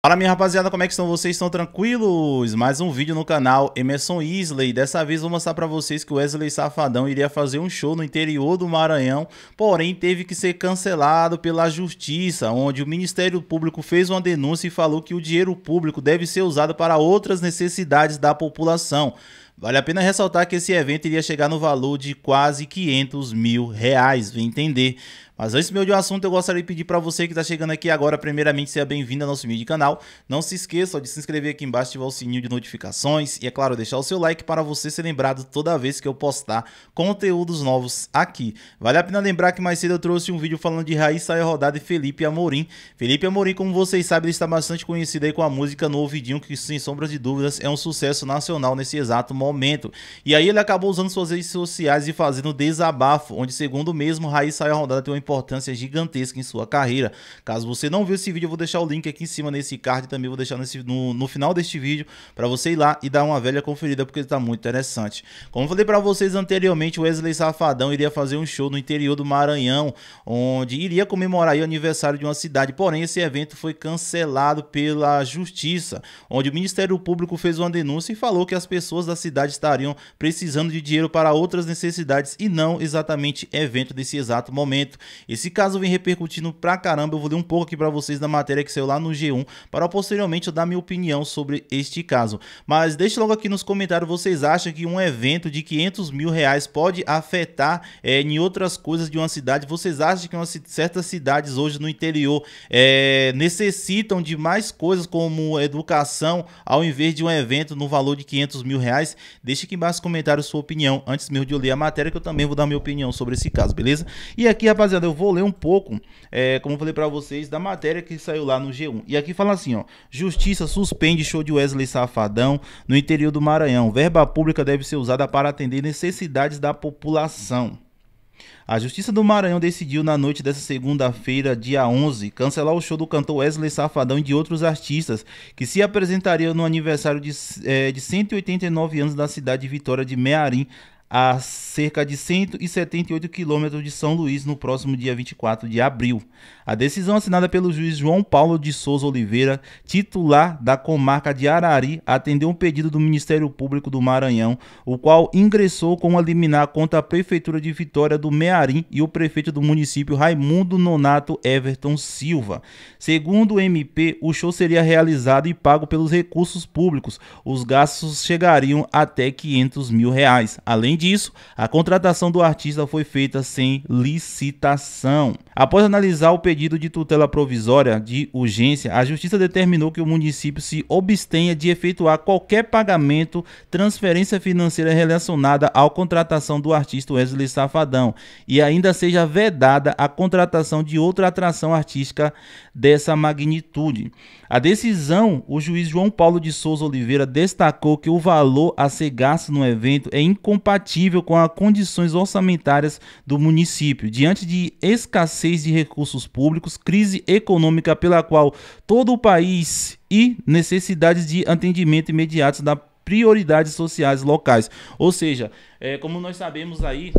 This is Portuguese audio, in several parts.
Fala minha rapaziada, como é que estão vocês? Estão tranquilos? Mais um vídeo no canal Emerson Isley. Dessa vez vou mostrar pra vocês que o Wesley Safadão iria fazer um show no interior do Maranhão, porém teve que ser cancelado pela justiça, onde o Ministério Público fez uma denúncia e falou que o dinheiro público deve ser usado para outras necessidades da população. Vale a pena ressaltar que esse evento iria chegar no valor de quase 500 mil reais, vem entender. Mas antes meu de um assunto, eu gostaria de pedir para você que está chegando aqui agora, primeiramente, seja bem-vindo ao nosso vídeo de canal. Não se esqueça de se inscrever aqui embaixo, ativar o sininho de notificações e, é claro, deixar o seu like para você ser lembrado toda vez que eu postar conteúdos novos aqui. Vale a pena lembrar que mais cedo eu trouxe um vídeo falando de Raíssa Rodada e Felipe Amorim. Felipe Amorim, como vocês sabem, ele está bastante conhecido aí com a música No Ouvidinho, que sem sombras de dúvidas é um sucesso nacional nesse exato momento momento. E aí ele acabou usando suas redes sociais e fazendo desabafo, onde segundo mesmo, Raiz Saia Rodada tem uma importância gigantesca em sua carreira. Caso você não viu esse vídeo, eu vou deixar o link aqui em cima nesse card e também vou deixar nesse, no, no final deste vídeo para você ir lá e dar uma velha conferida, porque está muito interessante. Como falei para vocês anteriormente, Wesley Safadão iria fazer um show no interior do Maranhão, onde iria comemorar o aniversário de uma cidade, porém esse evento foi cancelado pela Justiça, onde o Ministério Público fez uma denúncia e falou que as pessoas da cidade estariam precisando de dinheiro para outras necessidades e não exatamente evento desse exato momento. Esse caso vem repercutindo pra caramba, eu vou ler um pouco aqui para vocês da matéria que saiu lá no G1 para posteriormente eu dar minha opinião sobre este caso. Mas deixe logo aqui nos comentários, vocês acham que um evento de 500 mil reais pode afetar é, em outras coisas de uma cidade? Vocês acham que uma, certas cidades hoje no interior é, necessitam de mais coisas como educação ao invés de um evento no valor de 500 mil reais? Deixe aqui embaixo nos comentários sua opinião antes mesmo de eu ler a matéria, que eu também vou dar minha opinião sobre esse caso, beleza? E aqui, rapaziada, eu vou ler um pouco, é, como eu falei para vocês, da matéria que saiu lá no G1. E aqui fala assim, ó: Justiça suspende show de Wesley Safadão no interior do Maranhão. Verba pública deve ser usada para atender necessidades da população. A Justiça do Maranhão decidiu na noite dessa segunda-feira, dia 11, cancelar o show do cantor Wesley Safadão e de outros artistas que se apresentariam no aniversário de, é, de 189 anos da cidade de Vitória de Mearim, a cerca de 178 quilômetros de São Luís no próximo dia 24 de abril. A decisão assinada pelo juiz João Paulo de Souza Oliveira, titular da comarca de Arari, atendeu um pedido do Ministério Público do Maranhão, o qual ingressou com uma liminar contra a Prefeitura de Vitória do Mearim e o prefeito do município Raimundo Nonato Everton Silva. Segundo o MP, o show seria realizado e pago pelos recursos públicos. Os gastos chegariam até 500 mil reais, além disso, a contratação do artista foi feita sem licitação. Após analisar o pedido de tutela provisória de urgência, a Justiça determinou que o município se abstenha de efetuar qualquer pagamento, transferência financeira relacionada à contratação do artista Wesley Safadão e ainda seja vedada a contratação de outra atração artística dessa magnitude. A decisão, o juiz João Paulo de Souza Oliveira destacou que o valor a ser gasto no evento é incompatível com as condições orçamentárias do município, diante de escassez escassez de recursos públicos, crise econômica pela qual todo o país e necessidades de atendimento imediatos da prioridades sociais locais. Ou seja, é, como nós sabemos aí,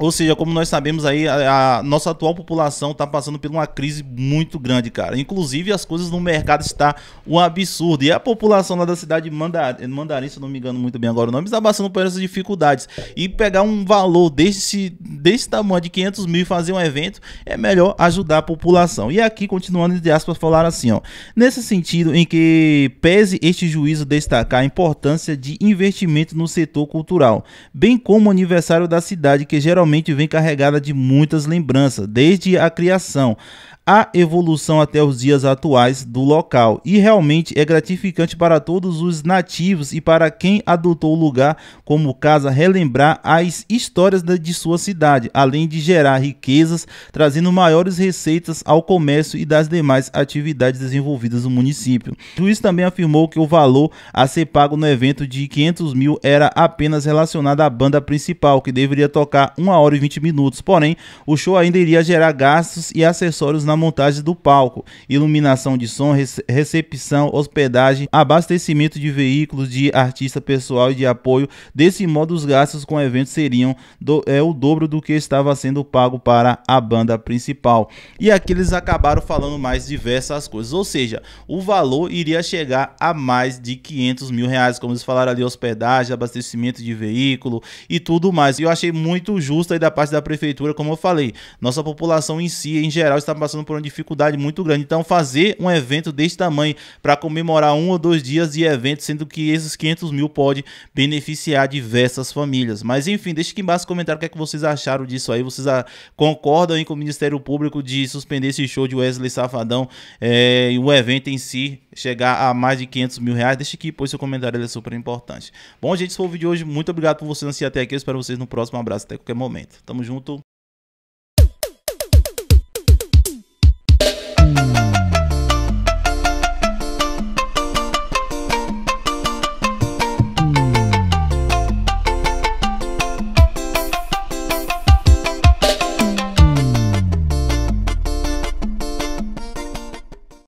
ou seja, como nós sabemos aí, a, a nossa atual população está passando por uma crise muito grande, cara. Inclusive, as coisas no mercado está um absurdo. E a população lá da cidade de Mandar, Mandarim, se não me engano muito bem agora o nome, está passando por essas dificuldades. E pegar um valor desse, desse tamanho, de 500 mil, e fazer um evento, é melhor ajudar a população. E aqui, continuando, entre aspas, falar assim, ó. Nesse sentido em que pese este juízo destacar a importância de investimento no setor cultural, bem como o aniversário da cidade, que geralmente realmente vem carregada de muitas lembranças, desde a criação, a evolução até os dias atuais do local e realmente é gratificante para todos os nativos e para quem adotou o lugar como casa relembrar as histórias de sua cidade, além de gerar riquezas, trazendo maiores receitas ao comércio e das demais atividades desenvolvidas no município. O juiz também afirmou que o valor a ser pago no evento de 500 mil era apenas relacionado à banda principal, que deveria tocar uma hora e 20 minutos. Porém, o show ainda iria gerar gastos e acessórios na montagem do palco, iluminação de som, recepção, hospedagem, abastecimento de veículos de artista pessoal e de apoio. Desse modo, os gastos com o evento seriam do, é, o dobro do que estava sendo pago para a banda principal. E aqui eles acabaram falando mais diversas coisas, ou seja, o valor iria chegar a mais de 500 mil reais, como eles falaram ali, hospedagem, abastecimento de veículo e tudo mais. E eu achei muito justo justo aí da parte da prefeitura, como eu falei. Nossa população em si, em geral, está passando por uma dificuldade muito grande. Então, fazer um evento desse tamanho para comemorar um ou dois dias de evento, sendo que esses 500 mil pode beneficiar diversas famílias. Mas, enfim, deixe aqui embaixo o comentário o que, é que vocês acharam disso aí. Vocês ah, concordam aí com o Ministério Público de suspender esse show de Wesley Safadão é, e o evento em si chegar a mais de 500 mil reais? Deixe aqui, pois seu comentário é super importante. Bom, gente, esse foi o vídeo de hoje. Muito obrigado por vocês assistir até aqui. Eu espero vocês no próximo. Um abraço até qualquer momento momento. Tamo junto.